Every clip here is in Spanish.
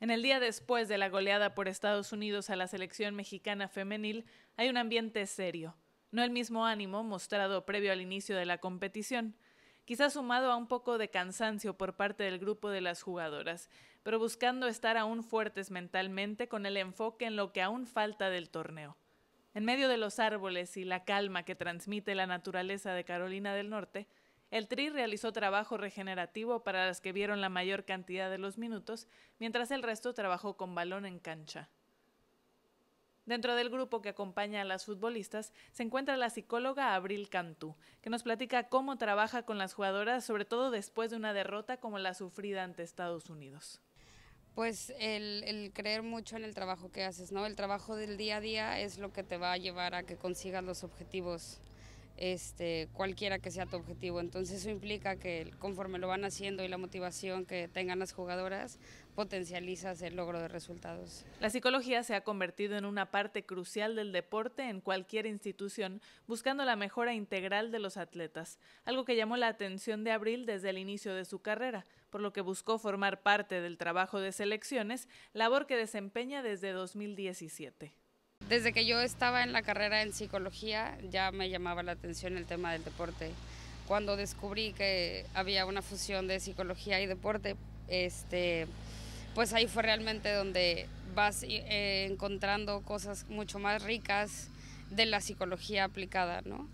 En el día después de la goleada por Estados Unidos a la selección mexicana femenil, hay un ambiente serio, no el mismo ánimo mostrado previo al inicio de la competición, quizás sumado a un poco de cansancio por parte del grupo de las jugadoras, pero buscando estar aún fuertes mentalmente con el enfoque en lo que aún falta del torneo. En medio de los árboles y la calma que transmite la naturaleza de Carolina del Norte, el Tri realizó trabajo regenerativo para las que vieron la mayor cantidad de los minutos, mientras el resto trabajó con balón en cancha. Dentro del grupo que acompaña a las futbolistas se encuentra la psicóloga Abril Cantú, que nos platica cómo trabaja con las jugadoras, sobre todo después de una derrota como la sufrida ante Estados Unidos. Pues el, el, creer mucho en el trabajo que haces, ¿no? El trabajo del día a día es lo que te va a llevar a que consigas los objetivos este, cualquiera que sea tu objetivo. Entonces eso implica que conforme lo van haciendo y la motivación que tengan las jugadoras, potencializas el logro de resultados. La psicología se ha convertido en una parte crucial del deporte en cualquier institución, buscando la mejora integral de los atletas, algo que llamó la atención de Abril desde el inicio de su carrera, por lo que buscó formar parte del trabajo de selecciones, labor que desempeña desde 2017. Desde que yo estaba en la carrera en psicología ya me llamaba la atención el tema del deporte. Cuando descubrí que había una fusión de psicología y deporte, este, pues ahí fue realmente donde vas eh, encontrando cosas mucho más ricas de la psicología aplicada, ¿no?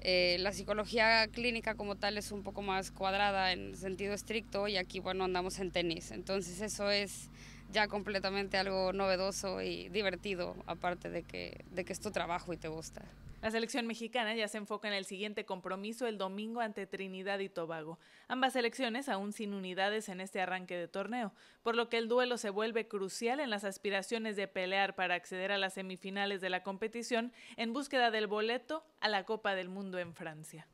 Eh, la psicología clínica como tal es un poco más cuadrada en sentido estricto y aquí, bueno, andamos en tenis. Entonces eso es ya completamente algo novedoso y divertido, aparte de que, de es tu trabajo y te gusta. La selección mexicana ya se enfoca en el siguiente compromiso el domingo ante Trinidad y Tobago. Ambas selecciones aún sin unidades en este arranque de torneo, por lo que el duelo se vuelve crucial en las aspiraciones de pelear para acceder a las semifinales de la competición en búsqueda del boleto a la Copa del Mundo en Francia.